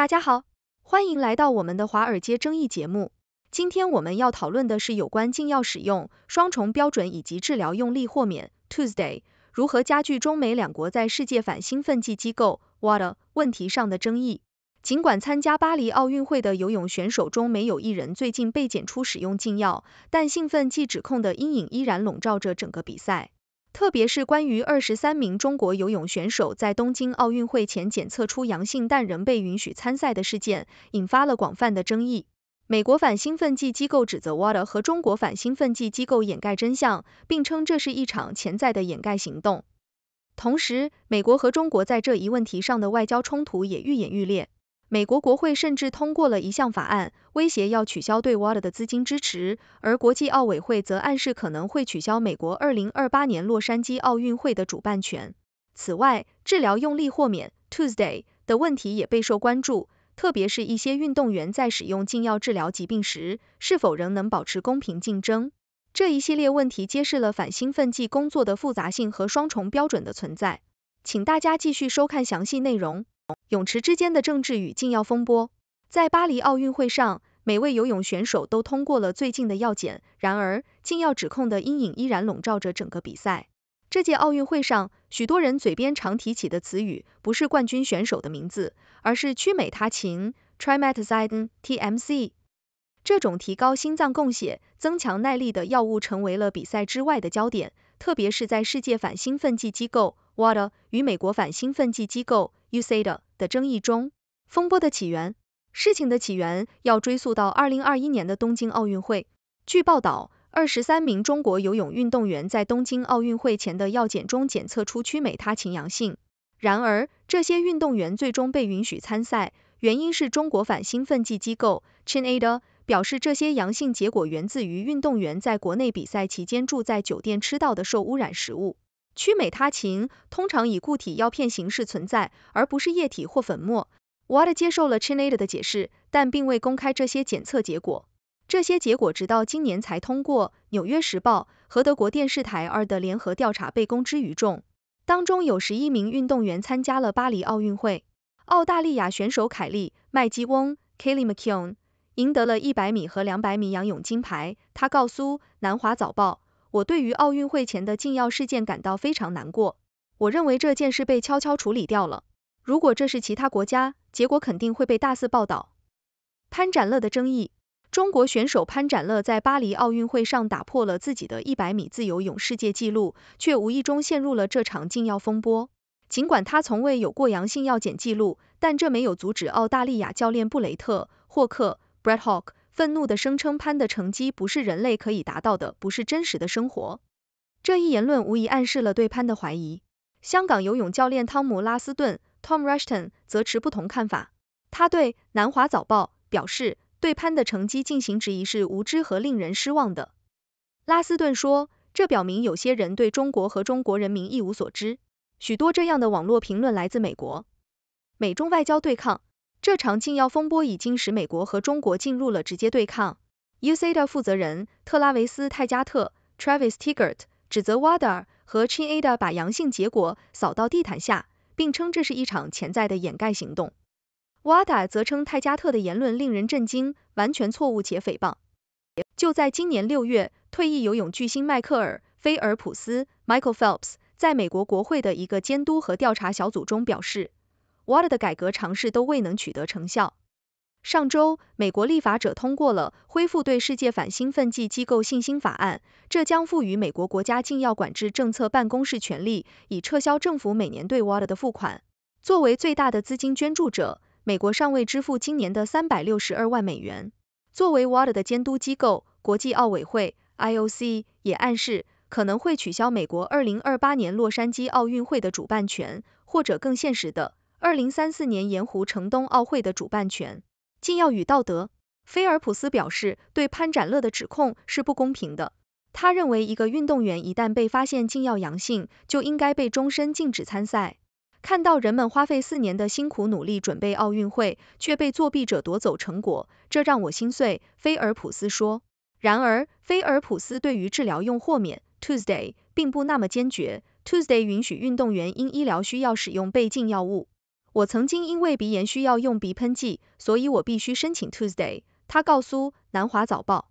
大家好，欢迎来到我们的华尔街争议节目。今天我们要讨论的是有关禁药使用、双重标准以及治疗用力豁免。Tuesday 如何加剧中美两国在世界反兴奋剂机构 WADA 问题上的争议？尽管参加巴黎奥运会的游泳选手中没有一人最近被检出使用禁药，但兴奋剂指控的阴影依然笼罩着整个比赛。特别是关于二十三名中国游泳选手在东京奥运会前检测出阳性但仍被允许参赛的事件，引发了广泛的争议。美国反兴奋剂机构指责 WADA 和中国反兴奋剂机构掩盖真相，并称这是一场潜在的掩盖行动。同时，美国和中国在这一问题上的外交冲突也愈演愈烈。美国国会甚至通过了一项法案，威胁要取消对 w a water 的资金支持，而国际奥委会则暗示可能会取消美国二零二八年洛杉矶奥运会的主办权。此外，治疗用力豁免 （Tuesday） 的问题也备受关注，特别是一些运动员在使用禁药治疗疾病时，是否仍能保持公平竞争。这一系列问题揭示了反兴奋剂工作的复杂性和双重标准的存在。请大家继续收看详细内容。泳池之间的政治与禁药风波，在巴黎奥运会上，每位游泳选手都通过了最近的药检。然而，禁药指控的阴影依然笼罩着整个比赛。这届奥运会上，许多人嘴边常提起的词语，不是冠军选手的名字，而是曲美他嗪 （Trimetazidine，TMC）。这种提高心脏供血、增强耐力的药物，成为了比赛之外的焦点，特别是在世界反兴奋剂机构。Water 与美国反兴奋剂机构 U.S.A.D. 的争议中，风波的起源，事情的起源要追溯到2021年的东京奥运会。据报道，二十三名中国游泳运动员在东京奥运会前的药检中检测出曲美他嗪阳性，然而这些运动员最终被允许参赛，原因是中国反兴奋剂机构 China.D. 表示这些阳性结果源自于运动员在国内比赛期间住在酒店吃到的受污染食物。曲美他嗪通常以固体药片形式存在，而不是液体或粉末。Ward 接受了 c h i n a d a 的解释，但并未公开这些检测结果。这些结果直到今年才通过《纽约时报》和德国电视台二的联合调查被公之于众。当中有十一名运动员参加了巴黎奥运会。澳大利亚选手凯利·麦基翁 （Kelly McKeon） 赢得了一百米和两百米仰泳金牌。他告诉《南华早报》。我对于奥运会前的禁药事件感到非常难过。我认为这件事被悄悄处理掉了。如果这是其他国家，结果肯定会被大肆报道。潘展乐的争议：中国选手潘展乐在巴黎奥运会上打破了自己的一百米自由泳世界纪录，却无意中陷入了这场禁药风波。尽管他从未有过阳性药检记录，但这没有阻止澳大利亚教练布雷特·霍克 （Brett Hawk）。愤怒地声称潘的成绩不是人类可以达到的，不是真实的生活。这一言论无疑暗示了对潘的怀疑。香港游泳教练汤姆·拉斯顿 （Tom r u s h t o n 则持不同看法。他对《南华早报》表示，对潘的成绩进行质疑是无知和令人失望的。拉斯顿说，这表明有些人对中国和中国人民一无所知。许多这样的网络评论来自美国。美中外交对抗。这场禁药风波已经使美国和中国进入了直接对抗。USA 的负责人特拉维斯泰加特 （Travis Tigert） 指责 WADA 和 China 把阳性结果扫到地毯下，并称这是一场潜在的掩盖行动。WADA 则称泰加特的言论令人震惊，完全错误且诽谤。就在今年六月，退役游泳巨星迈克尔菲尔普斯 （Michael Phelps） 在美国国会的一个监督和调查小组中表示。WADA 的改革尝试都未能取得成效。上周，美国立法者通过了恢复对世界反兴奋剂机构信心法案，这将赋予美国国家禁药管制政策办公室权力，以撤销政府每年对 WADA 的付款。作为最大的资金捐助者，美国尚未支付今年的三百六十二万美元。作为 WADA 的监督机构，国际奥委会 IOC 也暗示可能会取消美国二零二八年洛杉矶奥运会的主办权，或者更现实的。二零三四年盐湖城冬奥会的主办权。禁药与道德，菲尔普斯表示对潘展乐的指控是不公平的。他认为一个运动员一旦被发现禁药阳性，就应该被终身禁止参赛。看到人们花费四年的辛苦努力准备奥运会，却被作弊者夺走成果，这让我心碎。菲尔普斯说。然而，菲尔普斯对于治疗用豁免 （Tuesday） 并不那么坚决。Tuesday 允许运动员因医疗需要使用被禁药物。我曾经因为鼻炎需要用鼻喷剂，所以我必须申请 Tuesday。他告诉南华早报，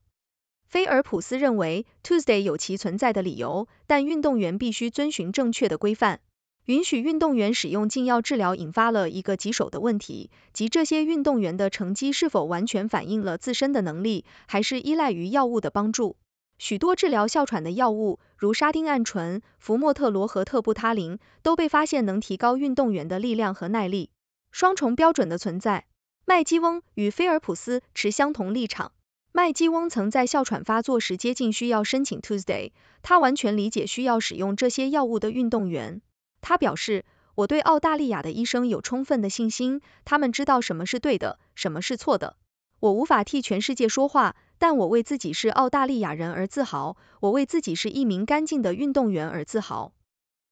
菲尔普斯认为 Tuesday 有其存在的理由，但运动员必须遵循正确的规范。允许运动员使用禁药治疗引发了一个棘手的问题，即这些运动员的成绩是否完全反映了自身的能力，还是依赖于药物的帮助。许多治疗哮喘的药物，如沙丁胺醇、福莫特罗和特布他林，都被发现能提高运动员的力量和耐力。双重标准的存在，麦基翁与菲尔普斯持相同立场。麦基翁曾在哮喘发作时接近需要申请 Tuesday，他完全理解需要使用这些药物的运动员。他表示，我对澳大利亚的医生有充分的信心，他们知道什么是对的，什么是错的。我无法替全世界说话。但我为自己是澳大利亚人而自豪，我为自己是一名干净的运动员而自豪。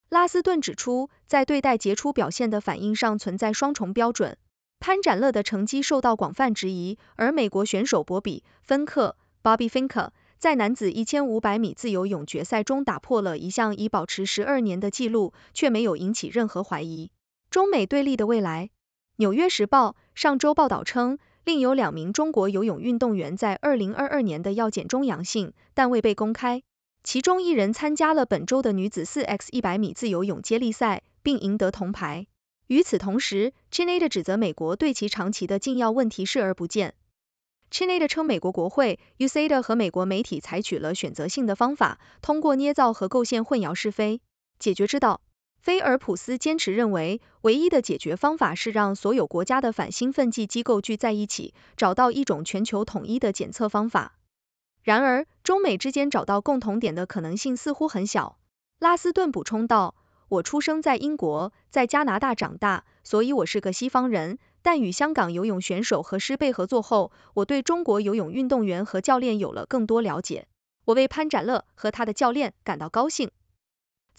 拉斯顿指出，在对待杰出表现的反应上存在双重标准。潘展乐的成绩受到广泛质疑，而美国选手博比·芬克 （Bobby f i n k 在男子一千五百米自由泳决赛中打破了一项已保持十二年的纪录，却没有引起任何怀疑。中美对立的未来，《纽约时报》上周报道称。另有两名中国游泳运动员在二零二二年的药检中阳性，但未被公开。其中一人参加了本周的女子四 x 一百米自由泳接力赛，并赢得铜牌。与此同时 c h i n a d 的指责美国对其长期的禁药问题视而不见。c h i n e 称美国国会、USA 的和美国媒体采取了选择性的方法，通过捏造和构陷混淆是非。解决之道。菲尔普斯坚持认为，唯一的解决方法是让所有国家的反兴奋剂机构聚在一起，找到一种全球统一的检测方法。然而，中美之间找到共同点的可能性似乎很小。拉斯顿补充道：“我出生在英国，在加拿大长大，所以我是个西方人。但与香港游泳选手和师贝合作后，我对中国游泳运动员和教练有了更多了解。我为潘展乐和他的教练感到高兴。”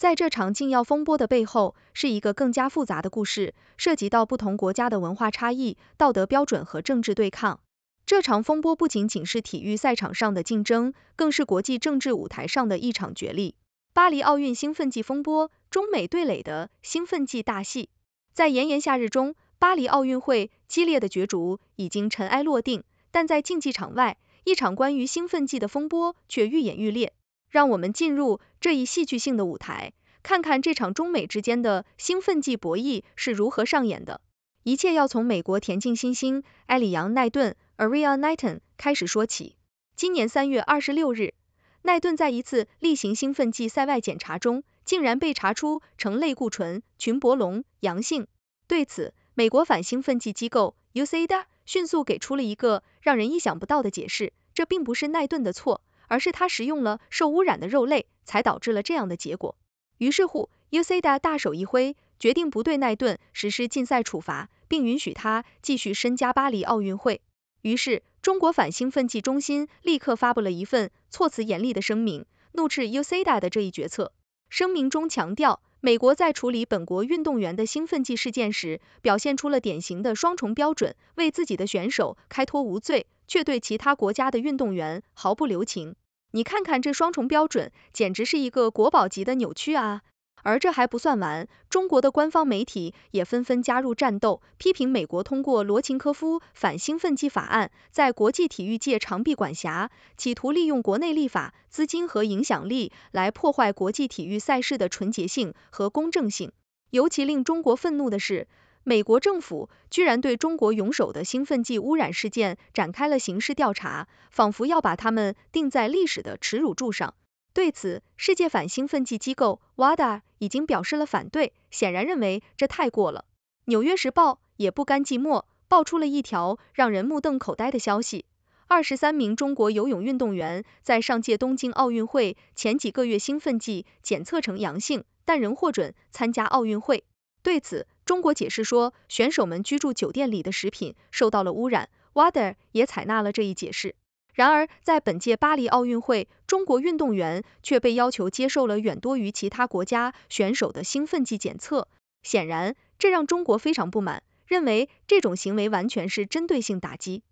在这场禁药风波的背后，是一个更加复杂的故事，涉及到不同国家的文化差异、道德标准和政治对抗。这场风波不仅仅是体育赛场上的竞争，更是国际政治舞台上的一场角力。巴黎奥运兴奋剂风波，中美对垒的兴奋剂大戏，在炎炎夏日中，巴黎奥运会激烈的角逐已经尘埃落定，但在竞技场外，一场关于兴奋剂的风波却愈演愈烈。让我们进入这一戏剧性的舞台，看看这场中美之间的兴奋剂博弈是如何上演的。一切要从美国田径新星埃里扬·奈顿 a r i a n Knighton） 开始说起。今年三月二十六日，奈顿在一次例行兴奋剂赛外检查中，竟然被查出呈类固醇群泊龙阳性。对此，美国反兴奋剂机构 USADA 迅速给出了一个让人意想不到的解释：这并不是奈顿的错。而是他食用了受污染的肉类，才导致了这样的结果。于是乎 u c a d a 大手一挥，决定不对奈顿实施禁赛处罚，并允许他继续身加巴黎奥运会。于是，中国反兴奋剂中心立刻发布了一份措辞严厉的声明，怒斥 u c a d a 的这一决策。声明中强调，美国在处理本国运动员的兴奋剂事件时，表现出了典型的双重标准，为自己的选手开脱无罪，却对其他国家的运动员毫不留情。你看看这双重标准，简直是一个国宝级的扭曲啊！而这还不算完，中国的官方媒体也纷纷加入战斗，批评美国通过罗琴科夫反兴奋剂法案，在国际体育界长臂管辖，企图利用国内立法、资金和影响力来破坏国际体育赛事的纯洁性和公正性。尤其令中国愤怒的是。美国政府居然对中国泳手的兴奋剂污染事件展开了刑事调查，仿佛要把他们钉在历史的耻辱柱上。对此，世界反兴奋剂机构 WADA 已经表示了反对，显然认为这太过了。《纽约时报》也不甘寂寞，爆出了一条让人目瞪口呆的消息：二十三名中国游泳运动员在上届东京奥运会前几个月兴奋剂检测呈阳性，但仍获准参加奥运会。对此，中国解释说，选手们居住酒店里的食品受到了污染。w a t e r 也采纳了这一解释。然而，在本届巴黎奥运会，中国运动员却被要求接受了远多于其他国家选手的兴奋剂检测。显然，这让中国非常不满，认为这种行为完全是针对性打击。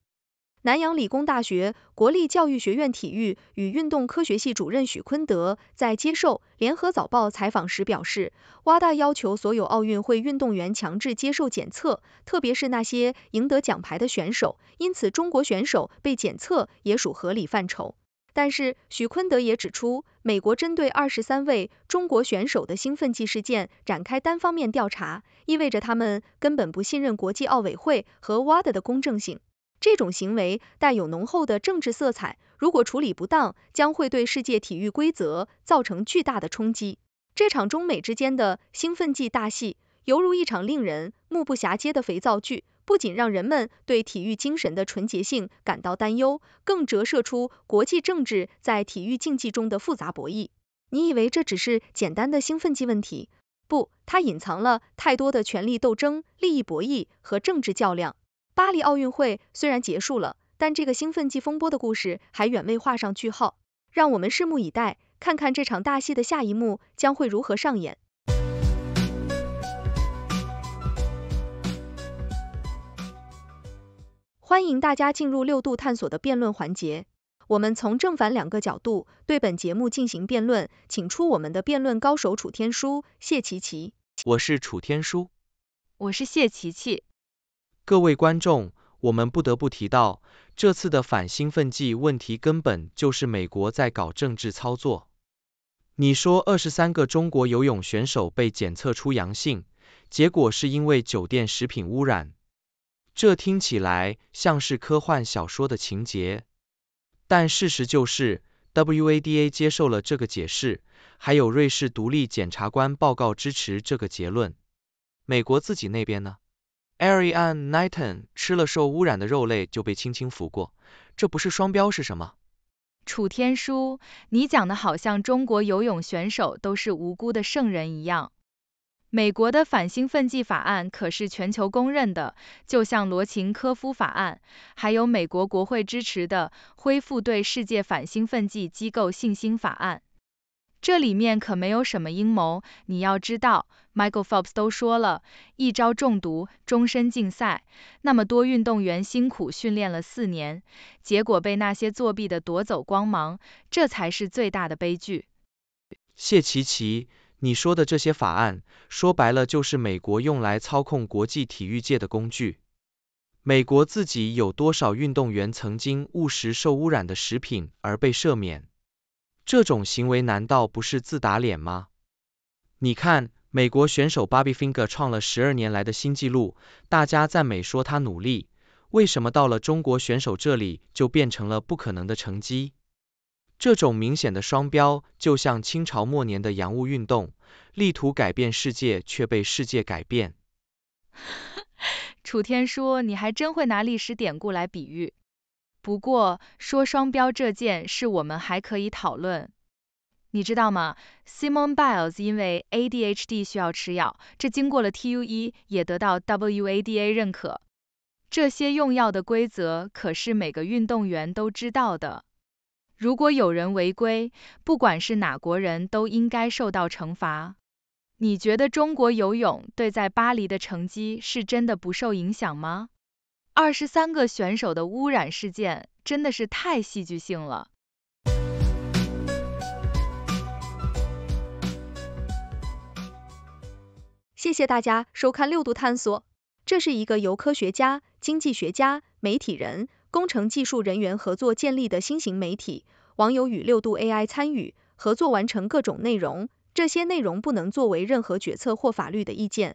南洋理工大学国立教育学院体育与运动科学系主任许坤德在接受《联合早报》采访时表示，蛙大要求所有奥运会运动员强制接受检测，特别是那些赢得奖牌的选手，因此中国选手被检测也属合理范畴。但是，许坤德也指出，美国针对二十三位中国选手的兴奋剂事件展开单方面调查，意味着他们根本不信任国际奥委会和蛙 a 的公正性。这种行为带有浓厚的政治色彩，如果处理不当，将会对世界体育规则造成巨大的冲击。这场中美之间的兴奋剂大戏，犹如一场令人目不暇接的肥皂剧，不仅让人们对体育精神的纯洁性感到担忧，更折射出国际政治在体育竞技中的复杂博弈。你以为这只是简单的兴奋剂问题？不，它隐藏了太多的权力斗争、利益博弈和政治较量。巴黎奥运会虽然结束了，但这个兴奋剂风波的故事还远未画上句号。让我们拭目以待，看看这场大戏的下一幕将会如何上演。欢迎大家进入六度探索的辩论环节，我们从正反两个角度对本节目进行辩论，请出我们的辩论高手楚天舒、谢琪琪。我是楚天舒。我是谢琪琪。各位观众，我们不得不提到，这次的反兴奋剂问题根本就是美国在搞政治操作。你说二十三个中国游泳选手被检测出阳性，结果是因为酒店食品污染，这听起来像是科幻小说的情节。但事实就是，WADA 接受了这个解释，还有瑞士独立检察官报告支持这个结论。美国自己那边呢？a r i a n n Knighton 吃了受污染的肉类就被轻轻拂过，这不是双标是什么？楚天舒，你讲的好像中国游泳选手都是无辜的圣人一样。美国的反兴奋剂法案可是全球公认的，就像罗琴科夫法案，还有美国国会支持的恢复对世界反兴奋剂机构信心法案。这里面可没有什么阴谋，你要知道，Michael Phelps 都说了，一朝中毒，终身禁赛。那么多运动员辛苦训练了四年，结果被那些作弊的夺走光芒，这才是最大的悲剧。谢奇奇，你说的这些法案，说白了就是美国用来操控国际体育界的工具。美国自己有多少运动员曾经误食受污染的食品而被赦免？这种行为难道不是自打脸吗？你看，美国选手 Bobby Finger 创了十二年来的新纪录，大家赞美说他努力，为什么到了中国选手这里就变成了不可能的成绩？这种明显的双标，就像清朝末年的洋务运动，力图改变世界却被世界改变。楚天说：“你还真会拿历史典故来比喻。不过，说双标这件，事，我们还可以讨论。你知道吗，Simone Biles 因为 ADHD 需要吃药，这经过了 TUE，也得到 WADA 认可。这些用药的规则，可是每个运动员都知道的。如果有人违规，不管是哪国人，都应该受到惩罚。你觉得中国游泳队在巴黎的成绩，是真的不受影响吗？二十三个选手的污染事件真的是太戏剧性了。谢谢大家收看六度探索，这是一个由科学家、经济学家、媒体人、工程技术人员合作建立的新型媒体。网友与六度 AI 参与合作完成各种内容，这些内容不能作为任何决策或法律的意见。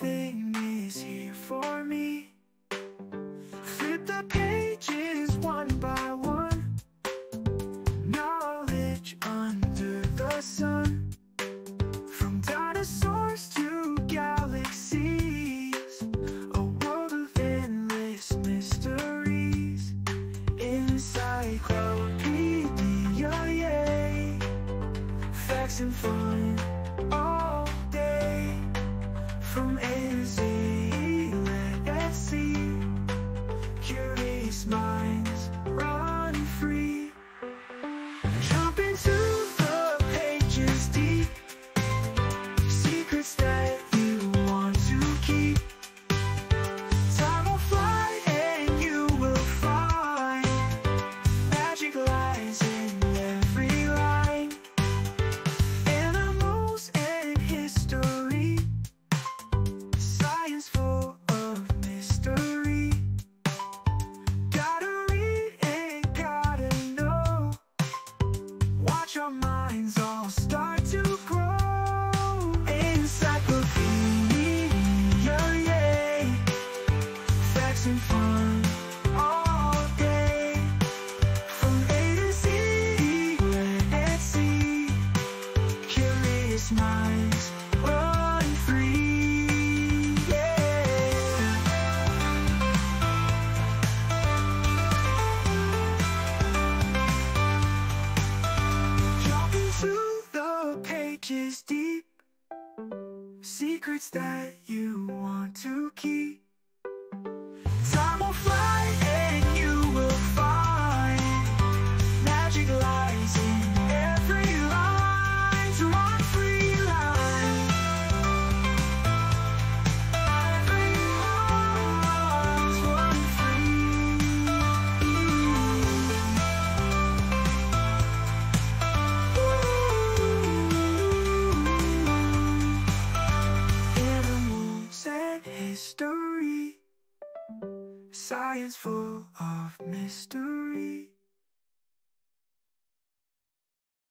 Everything is here for me Mr.